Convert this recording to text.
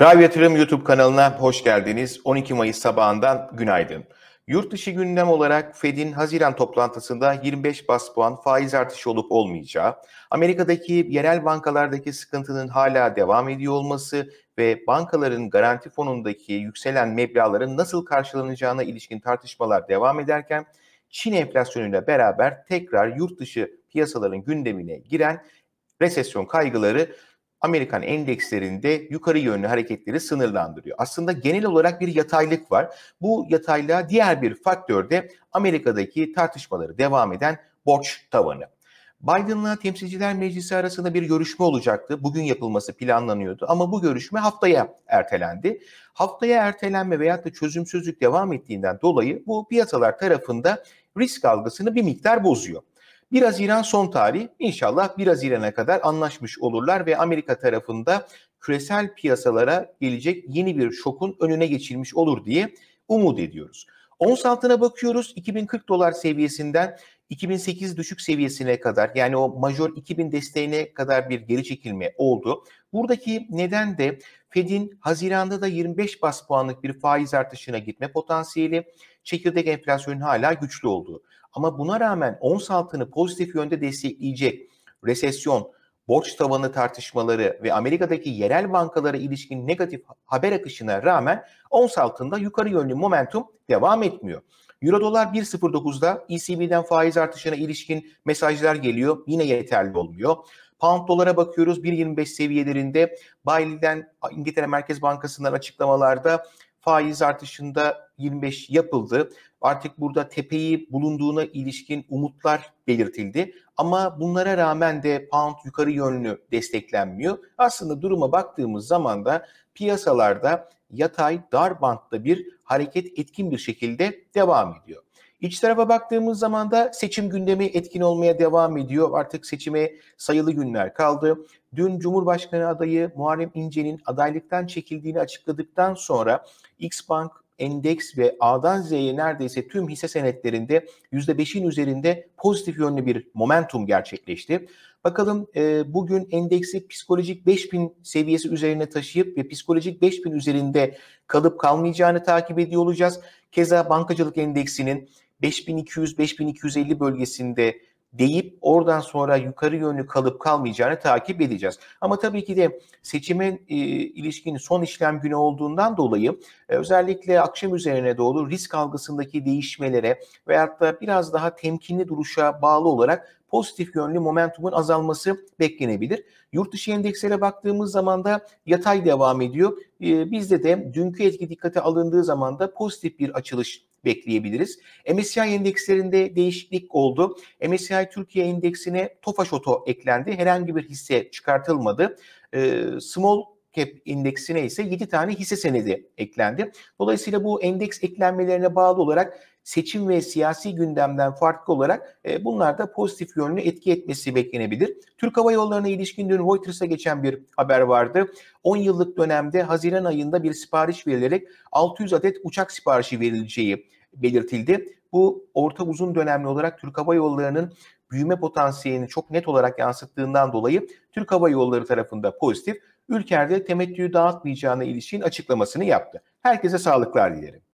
Trav Yatırım YouTube kanalına hoş geldiniz. 12 Mayıs sabahından günaydın. Yurt dışı gündem olarak Fed'in Haziran toplantısında 25 bas puan faiz artışı olup olmayacağı, Amerika'daki yerel bankalardaki sıkıntının hala devam ediyor olması ve bankaların garanti fonundaki yükselen meblağların nasıl karşılanacağına ilişkin tartışmalar devam ederken, Çin enflasyonuyla beraber tekrar yurt dışı piyasaların gündemine giren resesyon kaygıları Amerikan endekslerinde yukarı yönlü hareketleri sınırlandırıyor. Aslında genel olarak bir yataylık var. Bu yataylığa diğer bir faktör de Amerika'daki tartışmaları devam eden borç tavanı. Biden'la Temsilciler Meclisi arasında bir görüşme olacaktı. Bugün yapılması planlanıyordu ama bu görüşme haftaya ertelendi. Haftaya ertelenme veyahut da çözümsüzlük devam ettiğinden dolayı bu piyasalar tarafında risk algısını bir miktar bozuyor. 1 Haziran son tarih. İnşallah 1 Haziran'a kadar anlaşmış olurlar ve Amerika tarafında küresel piyasalara gelecek yeni bir şokun önüne geçilmiş olur diye umut ediyoruz. Ons altına bakıyoruz 2040 dolar seviyesinden 2008 düşük seviyesine kadar yani o major 2000 desteğine kadar bir geri çekilme oldu. Buradaki neden de Fed'in Haziran'da da 25 bas puanlık bir faiz artışına gitme potansiyeli, çekirdek enflasyonun hala güçlü olduğu. Ama buna rağmen ons altını pozitif yönde destekleyecek resesyon, borç tavanı tartışmaları ve Amerika'daki yerel bankalara ilişkin negatif haber akışına rağmen ons altında yukarı yönlü momentum devam etmiyor. Euro dolar 1.09'da ECB'den faiz artışına ilişkin mesajlar geliyor. Yine yeterli olmuyor. Pound dolara bakıyoruz 1.25 seviyelerinde. Bailey'den İngiltere Merkez Bankası'ndan açıklamalarda faiz artışında 25 yapıldı. Artık burada tepeyi bulunduğuna ilişkin umutlar belirtildi. Ama bunlara rağmen de pound yukarı yönlü desteklenmiyor. Aslında duruma baktığımız zaman da piyasalarda yatay dar bantta bir hareket etkin bir şekilde devam ediyor. İç tarafa baktığımız zaman da seçim gündemi etkin olmaya devam ediyor. Artık seçime sayılı günler kaldı. Dün Cumhurbaşkanı adayı Muharrem İnce'nin adaylıktan çekildiğini açıkladıktan sonra X Bank endeks ve A'dan Z'ye neredeyse tüm hisse senetlerinde %5'in üzerinde pozitif yönlü bir momentum gerçekleşti. Bakalım e, bugün endeksi psikolojik 5000 seviyesi üzerine taşıyıp ve psikolojik 5000 üzerinde kalıp kalmayacağını takip ediyor olacağız. Keza bankacılık endeksinin 5200-5250 bölgesinde deyip oradan sonra yukarı yönlü kalıp kalmayacağını takip edeceğiz. Ama tabii ki de seçime e, ilişkin son işlem günü olduğundan dolayı e, özellikle akşam üzerine doğru risk algısındaki değişmelere veyahut da biraz daha temkinli duruşa bağlı olarak pozitif yönlü momentumun azalması beklenebilir. Yurt dışı endekslere baktığımız zaman da yatay devam ediyor. E, bizde de dünkü etki dikkate alındığı zaman da pozitif bir açılış bekleyebiliriz. MSCI endekslerinde değişiklik oldu. MSCI Türkiye endeksine Tofaş Oto eklendi. Herhangi bir hisse çıkartılmadı. E, small Cap indeksine ise 7 tane hisse senedi eklendi. Dolayısıyla bu endeks eklenmelerine bağlı olarak seçim ve siyasi gündemden farklı olarak e, bunlar da pozitif yönlü etki etmesi beklenebilir. Türk Hava Yolları'na ilişkin dün Reuters'a geçen bir haber vardı. 10 yıllık dönemde Haziran ayında bir sipariş verilerek 600 adet uçak siparişi verileceği belirtildi. Bu orta uzun dönemli olarak Türk Hava Yolları'nın büyüme potansiyelini çok net olarak yansıttığından dolayı Türk Hava Yolları tarafında pozitif, Ülker'de temettüyü dağıtmayacağına ilişkin açıklamasını yaptı. Herkese sağlıklar dilerim.